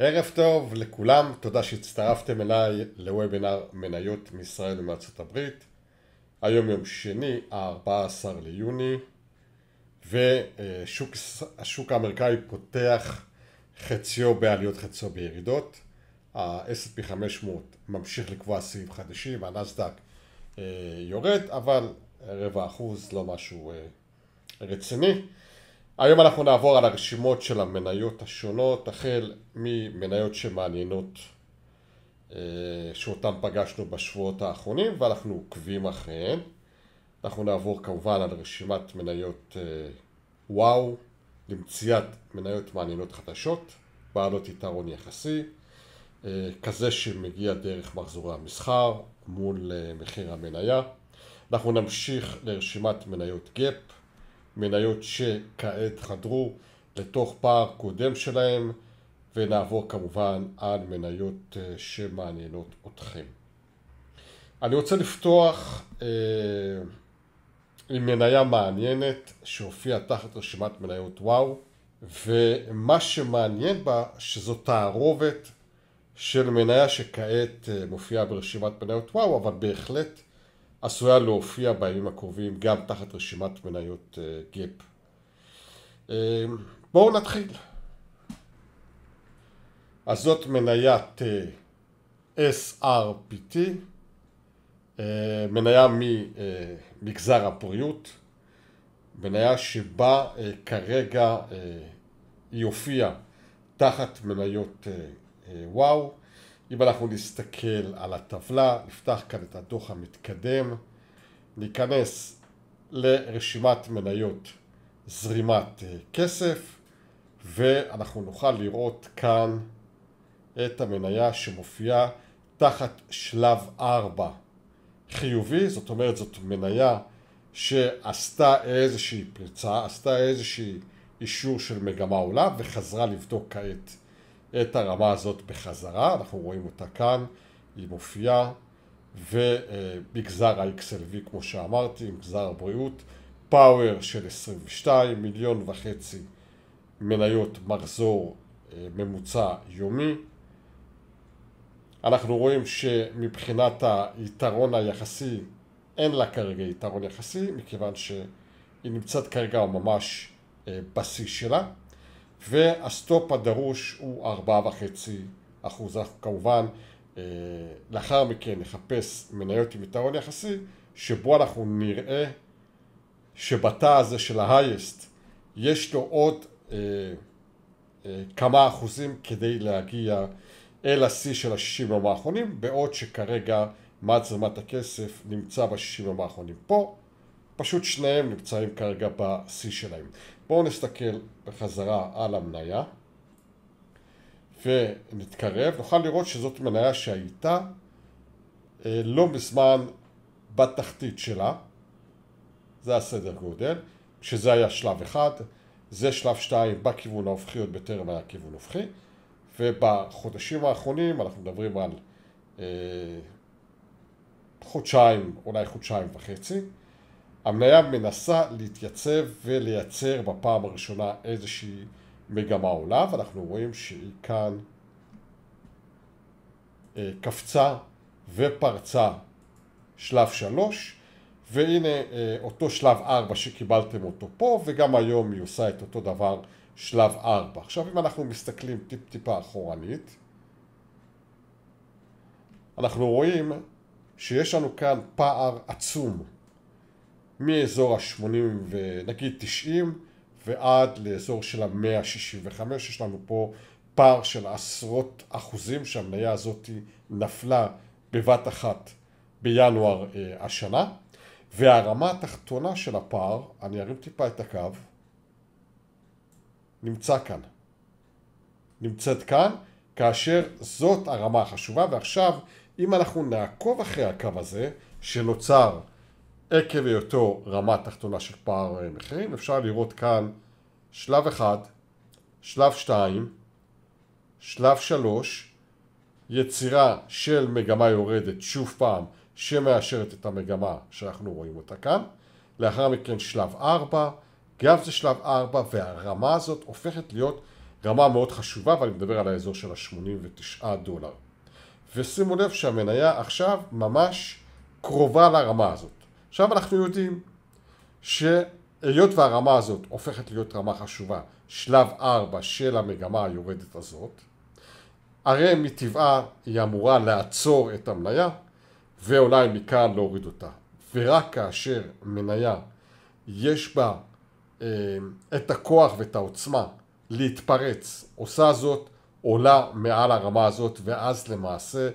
ערב טוב לכולם, תודה שהצטרפתם אליי לוובינר מניות מישראל ומארצות הברית. היום יום שני, ה-14 ליוני, והשוק האמריקאי פותח חציו בעליות חציו בירידות. ה-S&P 500 ממשיך לקבוע סעיף חדשי והנסדק אה, יורד, אבל רבע אחוז לא משהו אה, רציני. היום אנחנו נעבור על הרשימות של המניות השונות, החל ממניות שמעניינות אה, שאותן פגשנו בשבועות האחרונים ואנחנו עוקבים אחריהן. אנחנו נעבור כמובן על רשימת מניות אה, וואו למציאת מניות מעניינות חדשות, בעלות יתרון יחסי, אה, כזה שמגיע דרך מחזורי המסחר מול מחיר המניה. אנחנו נמשיך לרשימת מניות גאפ מניות שכעת חדרו לתוך פער קודם שלהם ונעבור כמובן על מניות אה, שמעניינות אתכם. אני רוצה לפתוח אה, עם מניה מעניינת שהופיעה תחת רשימת מניות וואו ומה שמעניין בה שזו תערובת של מניה שכעת אה, מופיעה ברשימת מניות וואו אבל בהחלט עשויה להופיע בימים הקרובים גם תחת רשימת מניות אה, גאפ. אמ, בואו נתחיל. אז זאת מניית אה, SRPT, אה, מניה ממגזר הבריאות, מניה שבה כרגע היא הופיעה תחת מניות וואו. אם אנחנו נסתכל על הטבלה, נפתח כאן את הדוח המתקדם, ניכנס לרשימת מניות זרימת אה, כסף, ואנחנו נוכל לראות כאן את המניה שמופיעה תחת שלב 4 חיובי, זאת אומרת זאת מניה שעשתה איזושהי פריצה, עשתה איזושהי אישור של מגמה עולה וחזרה לבדוק כעת את הרמה הזאת בחזרה, אנחנו רואים אותה כאן, היא מופיעה, ומגזר ה-XLV כמו שאמרתי, מגזר הבריאות, פאוור של 22, מיליון וחצי מניות מחזור אה, ממוצע יומי. אנחנו רואים שמבחינת היתרון היחסי אין לה כרגע יתרון יחסי, מכיוון שהיא נמצאת כרגע ממש אה, בשיא שלה. והסטופ הדרוש הוא ארבעה וחצי אחוז. אנחנו כמובן אה, לאחר מכן נחפש מניות עם יתרון יחסי, שבו אנחנו נראה שבתא הזה של ההייסט יש לו עוד אה, אה, כמה אחוזים כדי להגיע אל השיא של השישים יום האחרונים, בעוד שכרגע מד זרימת הכסף נמצא בשישים יום האחרונים פה, פשוט שניהם נמצאים כרגע בשיא שלהם. בואו נסתכל בחזרה על המניה ונתקרב, נוכל לראות שזאת מניה שהייתה אה, לא מזמן בתחתית שלה, זה הסדר גודל, שזה היה שלב אחד, זה שלב שתיים בכיוון ההופכי עוד בטרם היה כיוון הופכי, ובחודשים האחרונים אנחנו מדברים על אה, חודשיים, אולי חודשיים וחצי, המניה מנסה להתייצב ולייצר בפעם הראשונה איזושהי מגמה עולה, ואנחנו רואים שהיא כאן אה, קפצה ופרצה שלב שלוש, והנה אה, אותו שלב ארבע שקיבלתם אותו פה, וגם היום היא עושה את אותו דבר שלב ארבע. עכשיו אם אנחנו מסתכלים טיפ טיפה אחורנית, אנחנו רואים שיש לנו כאן פער עצום מאזור ה-80 ונגיד 90 ועד לאזור של ה-165, יש לנו פה פער של עשרות אחוזים שהמניה הזאת נפלה בבת אחת בינואר אה, השנה. והרמה התחתונה של הפער, אני ארים טיפה את הקו, נמצא כאן. נמצאת כאן, כאשר זאת הרמה החשובה, ועכשיו אם אנחנו נעקוב אחרי הקו הזה שנוצר עקב היותו רמה תחתונה של פער אה, מחירים. אפשר לראות כאן שלב אחד, שלב שתיים, שלב שלוש, יצירה של מגמה יורדת שוב פעם שמאשרת את המגמה שאנחנו רואים אותה כאן. לאחר מכן שלב ארבע, גם זה שלב ארבע והרמה הזאת הופכת להיות רמה מאוד חשובה ואני מדבר על האזור של ה-89 דולר. ושימו לב שהמניה עכשיו ממש קרובה לרמה הזאת. עכשיו אנחנו יודעים שהיות והרמה הזאת הופכת להיות רמה חשובה, שלב ארבע של המגמה היורדת הזאת, הרי מטבעה היא אמורה לעצור את המניה ואולי מכאן להוריד אותה. ורק כאשר מניה יש בה אה, את הכוח ואת העוצמה להתפרץ, עושה זאת, עולה מעל הרמה הזאת ואז למעשה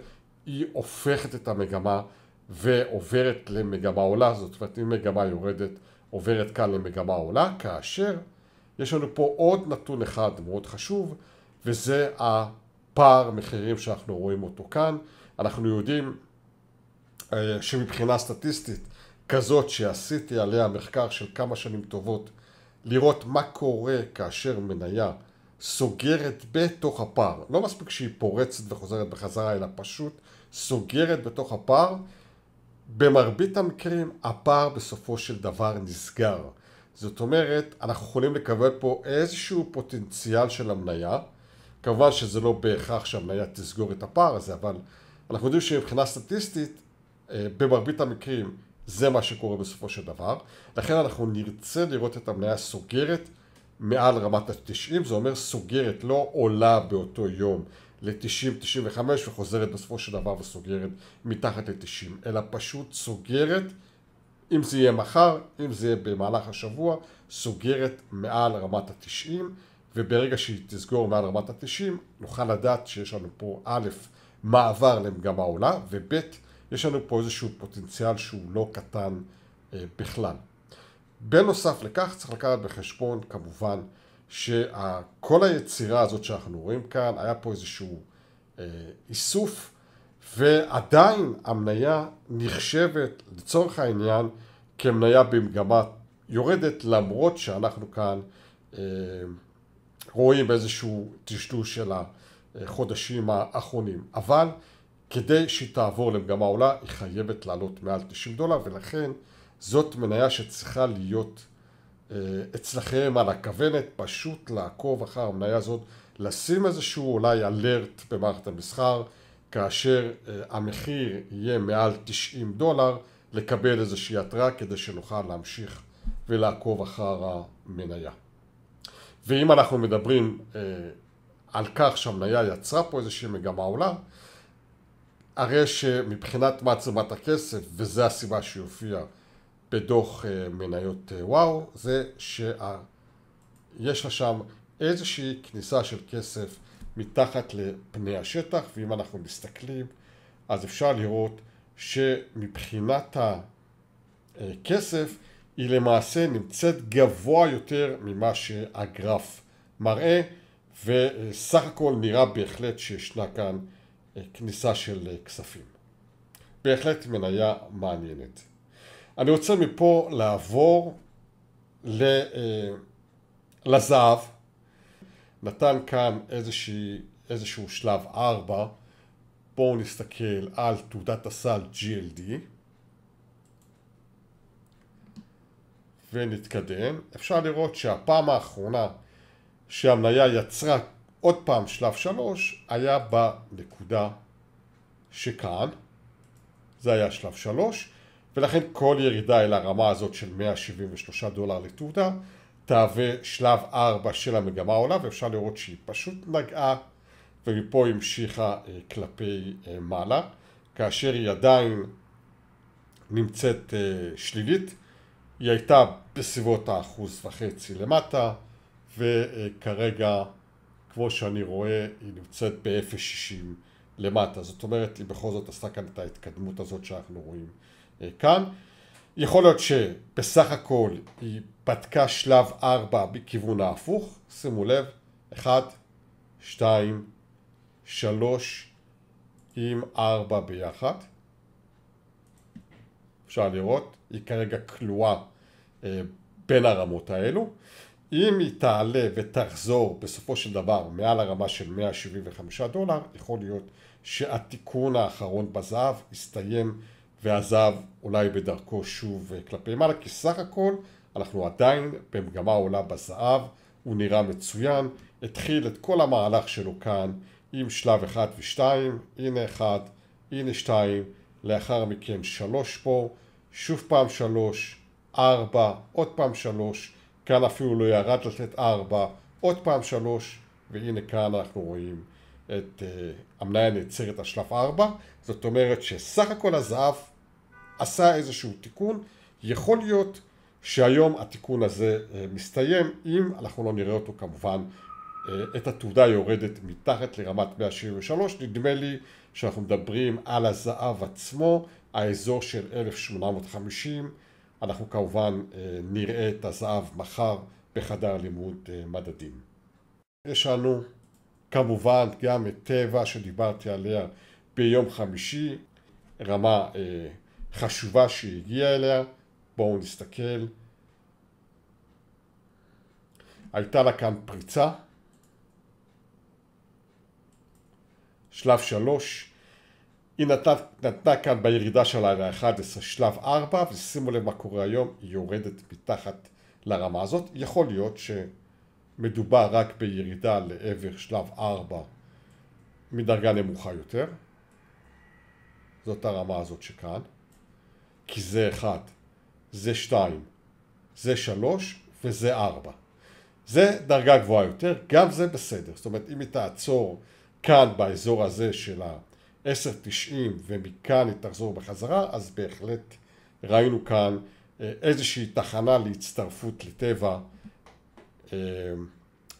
היא הופכת את המגמה ועוברת למגמה עולה, זאת אומרת אם מגמה יורדת עוברת כאן למגמה עולה, כאשר יש לנו פה עוד נתון אחד מאוד חשוב וזה הפער מחירים שאנחנו רואים אותו כאן. אנחנו יודעים אה, שמבחינה סטטיסטית כזאת שעשיתי עליה מחקר של כמה שנים טובות לראות מה קורה כאשר מניה סוגרת בתוך הפער. לא מספיק שהיא פורצת וחוזרת בחזרה, אלא פשוט סוגרת בתוך הפער, במרבית המקרים הפער בסופו של דבר נסגר. זאת אומרת, אנחנו יכולים לקבל פה איזשהו פוטנציאל של המניה. כמובן שזה לא בהכרח שהמניה תסגור את הפער הזה, אבל אנחנו יודעים שמבחינה סטטיסטית, אה, במרבית המקרים זה מה שקורה בסופו של דבר. לכן אנחנו נרצה לראות את המניה סוגרת מעל רמת ה-90, זה אומר סוגרת, לא עולה באותו יום, ל-90-95 וחוזרת בסופו של דבר וסוגרת מתחת ל-90, אלא פשוט סוגרת, אם זה יהיה מחר, אם זה יהיה במהלך השבוע, סוגרת מעל רמת ה-90, וברגע שהיא תסגור מעל רמת ה-90, נוכל לדעת שיש לנו פה א', מעבר למגמה עולה, וב', יש לנו פה איזשהו פוטנציאל שהוא לא קטן אה, בכלל. בנוסף לכך צריך לקחת בחשבון כמובן שכל היצירה הזאת שאנחנו רואים כאן, היה פה איזשהו אה, איסוף, ועדיין המניה נחשבת לצורך העניין כמניה במגמה יורדת, למרות שאנחנו כאן אה, רואים איזשהו טשטוש של החודשים האחרונים. אבל כדי שהיא תעבור למגמה עולה, היא חייבת לעלות מעל 90 דולר, ולכן זאת מניה שצריכה להיות אה, אצלכם על הכוונת, פשוט לעקוב אחר המניה הזאת, לשים איזשהו אולי אלרט במערכת המסחר, כאשר אה, המחיר יהיה מעל 90 דולר, לקבל איזושהי התראה כדי שנוכל להמשיך ולעקוב אחר המניה. ואם אנחנו מדברים אה, על כך שהמניה יצרה פה איזושהי מגמה עולה, הרי שמבחינת מעצמת הכסף, וזו הסיבה שהיא הופיעה בדוח אה, מניות אה, וואו, זה שיש לה שם איזושהי כניסה של כסף מתחת לפני השטח, ואם אנחנו מסתכלים אז אפשר לראות שמבחינת הכסף אה, היא למעשה נמצאת גבוה יותר ממה שהגרף מראה וסך הכל נראה בהחלט שישנה כאן כניסה של כספים. בהחלט מניה מעניינת. אני רוצה מפה לעבור ל, אה, לזהב. נתן כאן איזושהי, איזשהו שלב 4. בואו נסתכל על תעודת הסל GLD ונתקדם. אפשר לראות שהפעם האחרונה שהמניה יצרה עוד פעם שלב שלוש היה בנקודה שכאן, זה היה שלב שלוש ולכן כל ירידה אל הרמה הזאת של 173 דולר לתעודה תהווה שלב 4 של המגמה העולה ואפשר לראות שהיא פשוט נגעה ומפה היא המשיכה אה, כלפי אה, מעלה כאשר היא עדיין נמצאת אה, שלילית היא הייתה בסביבות האחוז וחצי למטה וכרגע כמו שאני רואה היא נמצאת ב-0.60 למטה זאת אומרת היא בכל זאת עשתה כאן את ההתקדמות הזאת שאנחנו רואים כאן. יכול להיות שבסך הכל היא בדקה שלב 4 בכיוון ההפוך, שימו לב, 1, 2, 3 עם 4 ביחד. אפשר לראות, היא כרגע כלואה אה, בין הרמות האלו. אם היא תעלה ותחזור בסופו של דבר מעל הרמה של 175 דולר, יכול להיות שהתיקון האחרון בזהב יסתיים ועזב אולי בדרכו שוב אה, כלפי מעלה, כי סך הכל אנחנו עדיין במגמה עולה בזהב, הוא נראה מצוין, התחיל את כל המהלך שלו כאן עם שלב 1 ו-2, הנה 1, הנה 2, לאחר מכן 3 פה, שוב פעם 3, 4, עוד פעם 3, כאן אפילו לא ירד לתת 4, עוד פעם 3, והנה כאן אנחנו רואים את uh, המניה נעצרת על שלב 4, זאת אומרת שסך הכל הזהב עשה איזשהו תיקון, יכול להיות שהיום התיקון הזה אה, מסתיים, אם אנחנו לא נראה אותו כמובן, אה, את התעודה יורדת מתחת לרמת 173, נדמה לי שאנחנו מדברים על הזהב עצמו, האזור של 1850, אנחנו כמובן אה, נראה את הזהב מחר בחדר לימוד מדדים. יש לנו כמובן גם את טבע שדיברתי עליה ביום חמישי, רמה חשובה שהגיעה אליה, בואו נסתכל. הייתה לה כאן פריצה. שלב שלוש, היא נתנה, נתנה כאן בירידה שלה ל-11 שלב ארבע, ושימו לב מה קורה היום, היא יורדת מתחת לרמה הזאת. יכול להיות שמדובר רק בירידה לעבר שלב ארבע מדרגה נמוכה יותר. זאת הרמה הזאת שכאן. כי זה אחד, זה שתיים, זה שלוש וזה ארבע. זה דרגה גבוהה יותר, גם זה בסדר. זאת אומרת, אם היא תעצור כאן באזור הזה של ה-10.90 ומכאן היא תחזור בחזרה, אז בהחלט ראינו כאן אה, איזושהי תחנה להצטרפות לטבע אה,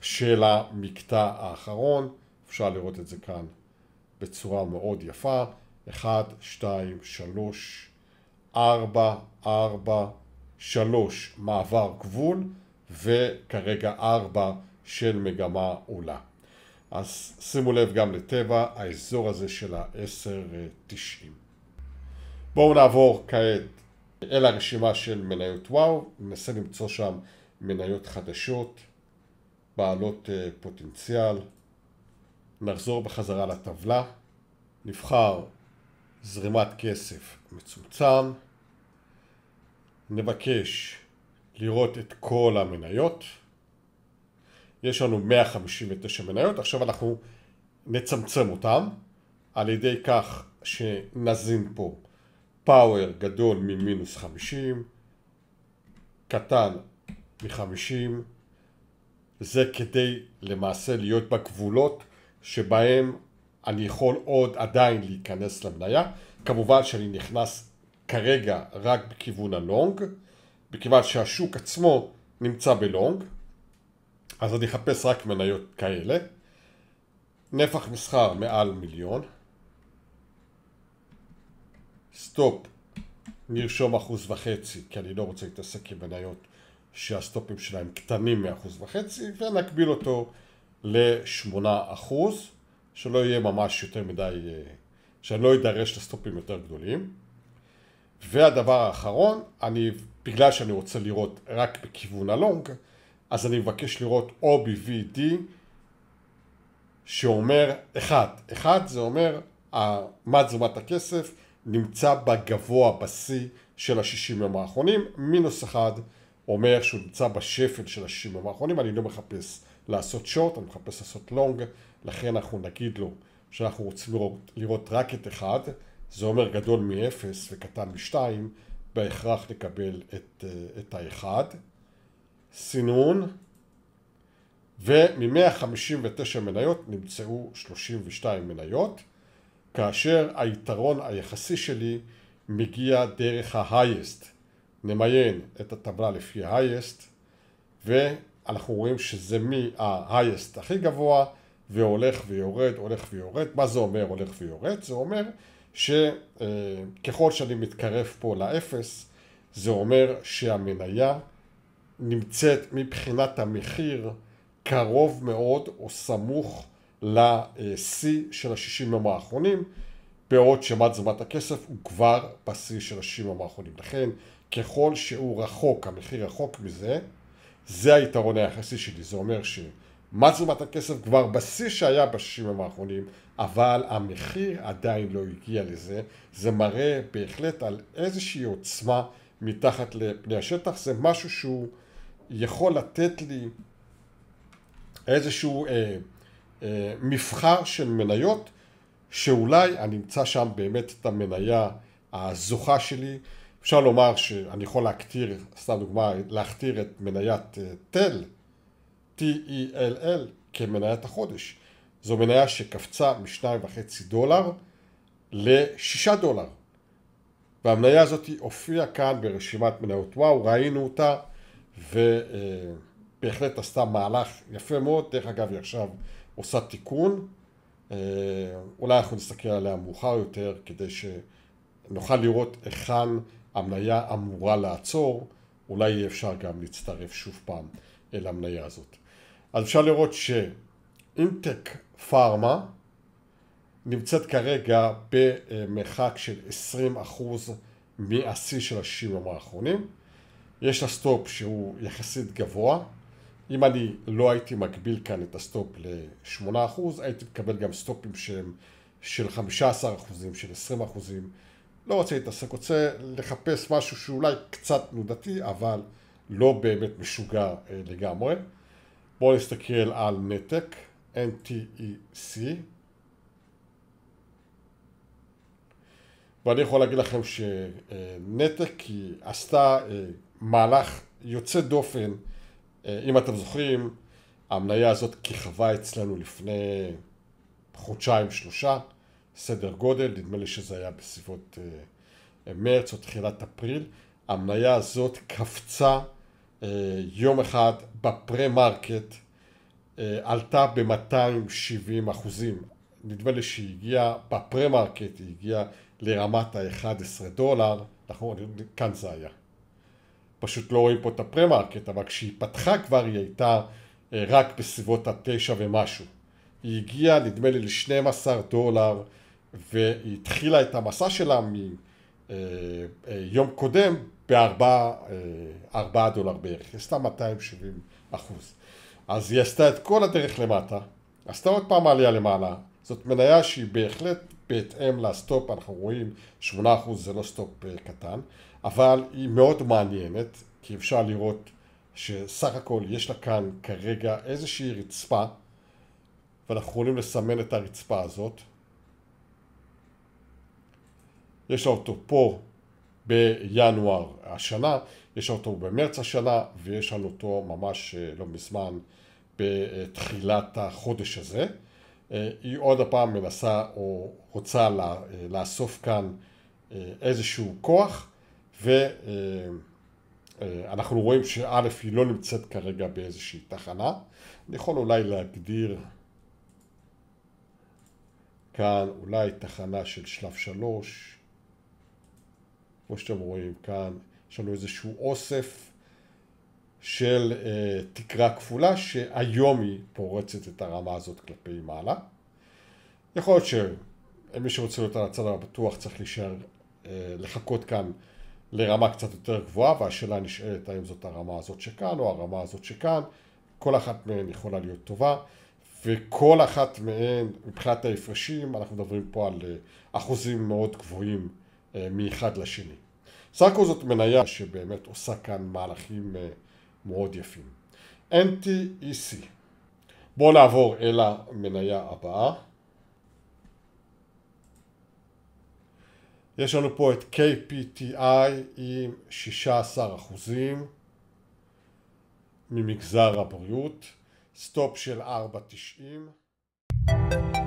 של המקטע האחרון. אפשר לראות את זה כאן בצורה מאוד יפה. אחד, שתיים, שלוש. 443 מעבר גבול וכרגע 4 של מגמה עולה. אז שימו לב גם לטבע, האזור הזה של ה-10.90. אה, בואו נעבור כעת אל הרשימה של מניות וואו, ננסה למצוא שם מניות חדשות, בעלות אה, פוטנציאל. נחזור בחזרה לטבלה, נבחר זרימת כסף מצומצם, נבקש לראות את כל המניות, יש לנו 159 מניות, עכשיו אנחנו נצמצם אותן על ידי כך שנזין פה פאוור גדול ממינוס 50, קטן מ-50, זה כדי למעשה להיות בגבולות שבהם אני יכול עוד עדיין להיכנס למניה. כמובן שאני נכנס כרגע רק בכיוון הלונג, מכיוון שהשוק עצמו נמצא בלונג, אז אני אחפש רק מניות כאלה. נפח מסחר מעל מיליון. סטופ, נרשום אחוז וחצי, כי אני לא רוצה להתעסק עם מניות שהסטופים שלהם קטנים מאחוז וחצי, ונקביל אותו לשמונה אחוז. שלא יהיה ממש יותר מדי, אה, שאני לא אדרש לסטופים יותר גדולים. והדבר האחרון, אני, בגלל שאני רוצה לראות רק בכיוון הלונג, אז אני מבקש לראות או ב-VD שאומר 1. 1 זה אומר מה תזומת הכסף נמצא בגבוה, בשיא של ה-60 יום האחרונים, מינוס 1 אומר שהוא נמצא בשפל של ה-60 יום האחרונים, אני לא מחפש לעשות שורט, אני מחפש לעשות לונג, לכן אנחנו נגיד לו שאנחנו רוצים לראות, לראות רק את אחד, זה אומר גדול מ-0 וקטן מ-2, בהכרח נקבל את, אה, את האחד. סינון, ומ-159 מניות נמצאו 32 מניות, כאשר היתרון היחסי שלי מגיע דרך ה-highest. נמיין את הטבלה לפי ה-highest, ואנחנו רואים שזה מה-highest הכי גבוה והולך ויורד, הולך ויורד. מה זה אומר הולך ויורד? זה אומר שככל אה, שאני מתקרב פה לאפס, זה אומר שהמניה נמצאת מבחינת המחיר קרוב מאוד או סמוך לשיא של השישים יום האחרונים, בעוד שמד זמת הכסף הוא כבר בשיא של השישים יום האחרונים. לכן ככל שהוא רחוק, המחיר רחוק מזה, זה היתרון היחסי שלי, זה אומר ש... מה תשומת הכסף כבר בשיא שהיה בשישים יום האחרונים, אבל המחיר עדיין לא הגיע לזה. זה מראה בהחלט על איזושהי עוצמה מתחת לפני השטח. זה משהו שהוא יכול לתת לי איזשהו אה, אה, מבחר של מניות, שאולי אני אמצא שם באמת את המניה הזוכה שלי. אפשר לומר שאני יכול להכתיר, סתם דוגמה, להכתיר את מניית אה, תל. TELL כמניית החודש. זו מניה שקפצה מ-2.5 דולר ל-6 דולר. והמניה הזאת הופיעה כאן ברשימת מניות וואו, ראינו אותה ובהחלט עשתה מהלך יפה מאוד, דרך אגב היא עכשיו עושה תיקון, אה, אולי אנחנו נסתכל עליה מאוחר יותר כדי שנוכל לראות היכן המניה אמורה לעצור, אולי יהיה אפשר גם להצטרף שוב פעם אל המניה הזאת. אז אפשר לראות שאינטק פארמה נמצאת כרגע במרחק של 20% מהשיא של השיעורים האחרונים. יש לה סטופ שהוא יחסית גבוה. אם אני לא הייתי מגביל כאן את הסטופ ל-8%, הייתי מקבל גם סטופים שהם של 15%, של 20%. לא רוצה להתעסק, רוצה לחפש משהו שאולי קצת תנודתי, אבל לא באמת משוגע אה, לגמרי. בואו נסתכל על נתק, NTEC, ואני יכול להגיד לכם שנתק היא עשתה אה, מהלך יוצא דופן, אה, אם אתם זוכרים, המניה הזאת כיכבה אצלנו לפני חודשיים שלושה, סדר גודל, נדמה לי שזה היה בסביבות אה, מרץ או תחילת אפריל, המניה הזאת קפצה אה, יום אחד בפרה-מרקט אה, עלתה ב-270 אחוזים. נדמה לי שהיא הגיעה, בפרה-מרקט היא הגיעה לרמת ה-11 דולר, נכון, כאן זה היה. פשוט לא רואים פה את הפרה-מרקט, אבל כשהיא פתחה כבר היא הייתה אה, רק בסביבות התשע ומשהו. היא הגיעה נדמה לי ל-12 דולר והיא התחילה את המסע שלה מ... אה, אה, יום קודם בארבעה אה, דולר בערך, היא עשתה 270 אחוז. אז היא עשתה את כל הדרך למטה, עשתה עוד פעם עלייה למעלה, זאת מניה שהיא בהחלט בהתאם לסטופ, אנחנו רואים 8% אחוז זה לא סטופ קטן, אבל היא מאוד מעניינת, כי אפשר לראות שסך הכל יש לה כאן כרגע איזושהי רצפה, ואנחנו יכולים לסמן את הרצפה הזאת. יש לה אותו פה בינואר השנה, יש לה אותו במרץ השנה, ויש לנו אותו ממש אה, לא מזמן בתחילת החודש הזה. אה, היא עוד הפעם מנסה או רוצה אה, לאסוף כאן איזשהו כוח, ואנחנו רואים שא' היא לא נמצאת כרגע באיזושהי תחנה. אני יכול אולי להגדיר כאן אולי תחנה של שלב שלוש. כמו שאתם רואים כאן, יש לנו איזשהו אוסף של אה, תקרה כפולה שהיום היא פורצת את הרמה הזאת כלפי מעלה. יכול להיות שמי שרוצה להיות על הצד הבטוח צריך להישאר, אה, לחכות כאן לרמה קצת יותר גבוהה והשאלה נשאלת האם זאת הרמה הזאת שכאן או הרמה הזאת שכאן. כל אחת מהן יכולה להיות טובה וכל אחת מהן מבחינת ההפרשים אנחנו מדברים פה על אה, אחוזים מאוד גבוהים אה, מאחד לשני. סאקו זאת מניה שבאמת עושה כאן מהלכים אה, מאוד יפים. NTEC. בואו נעבור אל המניה הבאה. יש לנו פה את KPTI עם 16% ממגזר הבריאות, סטופ של 4.90